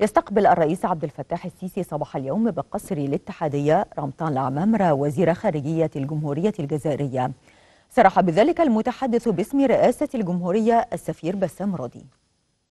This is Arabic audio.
يستقبل الرئيس عبد الفتاح السيسي صباح اليوم بقصر الاتحادية رمطان العمامرة وزير خارجية الجمهورية الجزائرية صرح بذلك المتحدث باسم رئاسة الجمهورية السفير بسام رضي